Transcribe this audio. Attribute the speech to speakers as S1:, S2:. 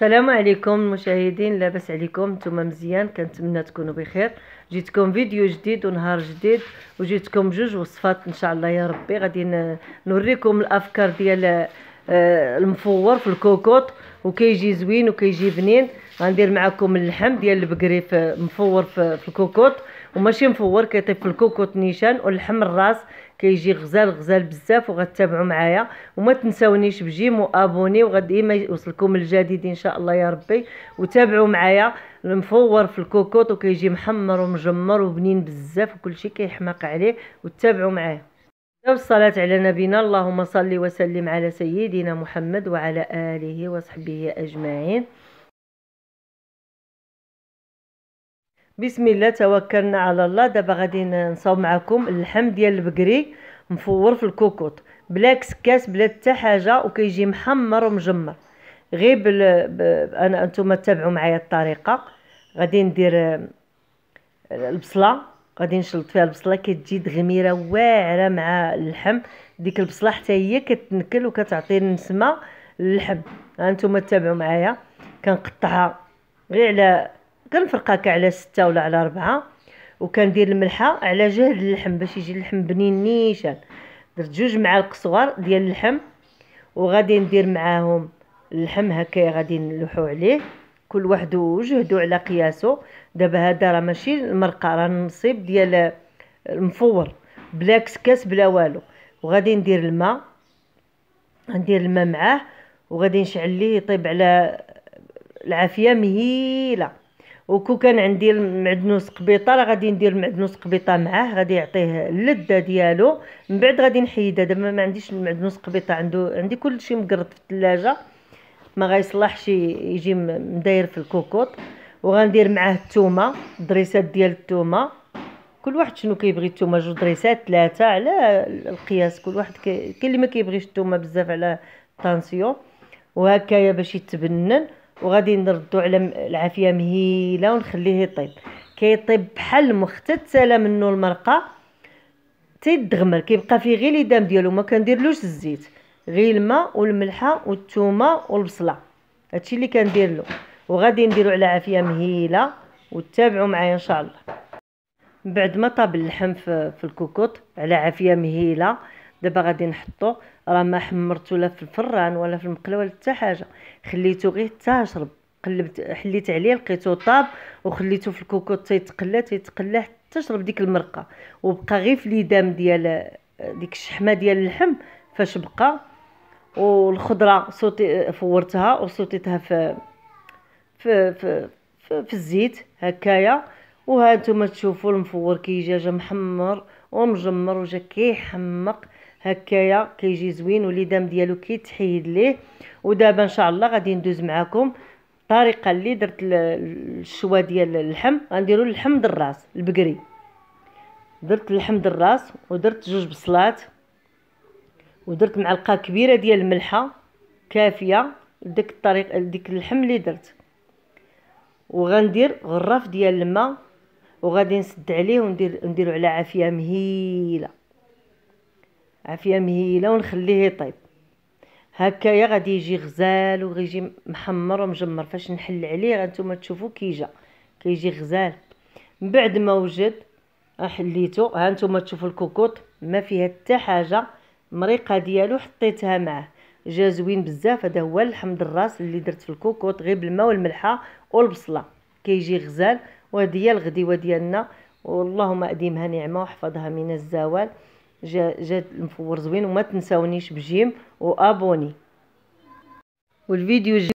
S1: السلام عليكم المشاهدين لاباس عليكم نتوما مزيان كنتمنى تكونوا بخير جيتكم فيديو جديد ونهار جديد وجيتكم جوج وصفات ان شاء الله يا ربي غادي نوريكم الافكار ديال آه، المفور في الكوكوط وكيجي زوين وكيجي بنين غندير معكم اللحم ديال البقري مفور في الكوكوط وماشي مفور كيطيب في الكوكوط نيشان واللحم الراس كيجي غزال غزال بزاف وغتابعوا معايا وما تنساونيش بجيم وابوني وغديما يوصلكم الجديد ان شاء الله يا ربي وتابعوا معايا المفور في الكوكوط وكيجي محمر ومجمر وبنين بزاف وكلشي كيحماق عليه وتابعوا معايا والصلاة على نبينا اللهم صل وسلم على سيدنا محمد وعلى آله وصحبه أجمعين بسم الله توكلنا على الله دابا غادي نصاوب معكم اللحم ديال البقري مفور في الكوكوط بلا كسكاس بلا حتى حاجه وكيجي محمر ومجمر غير بل... ب... انا انتم تابعوا معايا الطريقه غادي ندير آه، البصله غادي نشلط فيها البصله كتجي دغميره واعره مع اللحم ديك البصله حتى هي كتنكل وكتعطي النسمه للحم ها انتم تابعوا معايا كنقطعها غير على كنفرقاك على ستة ولا على ربعة وكندير الملحه على جهد اللحم باش يجي اللحم بنين نيشان درت جوج معالق صغار ديال اللحم وغادي ندير معاهم اللحم هكا غادي نلوحو عليه كل واحد وجهدو على قياسو دابا هذا راه ماشي المرقه راه النصيب ديال المفور بلا كسكاس بلا والو وغادي ندير الماء غندير الماء معاه وغادي نشعل ليه يطيب على العافيه مهيله وكو كان عندي المعدنوس قبيطه راه غادي ندير المعدنوس قبيطه معاه غادي يعطيه اللذه ديالو من بعد غادي نحيدها دابا ما عنديش المعدنوس قبيطه عنده عندي كلشي مقرط في الثلاجه ما غيصلحش يجي مداير في الكوكوط وغندير معاه الثومه دريسات ديال الثومه كل واحد شنو كيبغي الثومه جوج دريسات ثلاثه على القياس كل واحد كاين اللي ما كيبغيش الثومه بزاف على الطانسيون وهكايا باش يتبنن وغادي نردو على العافيه مهيله ونخليه يطيب كيطيب بحال المختتله منه المرقه تيدغمر كيبقى فيه غير الدم ديالو ما كنديرلوش الزيت غير الماء والملحه والثومه والبصله هادشي اللي كندير له وغادي نديرو على عافيه مهيله وتابعوا معايا ان شاء الله بعد ما طاب اللحم في الكوكوط على عافيه مهيله دابا غادي نحطو راه ما حمرتو لا في الفران ولا في المقله ولا حتى حاجه خليته غير حتى شرب قلبت حليت عليه لقيته طاب وخليته في الكوكوط تيتقلى تيتقلى حتى شرب ديك المرقه وبقى غير في ليدام ديال ديك الشحمه ديال اللحم فاش بقى والخضره صوتي فورتها وصوتيتها في في في, في, في الزيت هكايا وها نتوما تشوفوا المفور كيجي جا محمر ومجمر وجا كيحمق هكايا كيجي زوين وليدام ديالو كيتحيد ليه ودابا ان شاء الله غادي ندوز معكم الطريقه اللي درت الشوا ديال اللحم غنديروا اللحم دراس البقري درت اللحم دراس ودرت جوج بصلات ودرت معلقه كبيره ديال الملحه كافيه لديك الطريق ديك اللحم اللي درت وغندير غرف ديال الماء وغادي نسد عليه وندير نديرو على عافيه مهيله عافيه مهيله ونخليه يطيب هكايا غادي يجي غزال وغيجي محمر ومجمر فاش نحل عليه غانتوما تشوفوا كي جا كيجي غزال من بعد ما وجد آه، حليتو ها نتوما تشوفوا الكوكوط ما فيها حتى حاجه مريقه ديالو حطيتها معاه جا زوين بزاف هذا هو الحمض الراس اللي درت في الكوكوط غير بالماء والملحه والبصله كيجي غزال وهذه هي الغديوه ديالنا واللهم اديمها نعمه وحفظها من الزوال جا جا المفور زوين وما تنساونيش بجيم وابوني والفيديو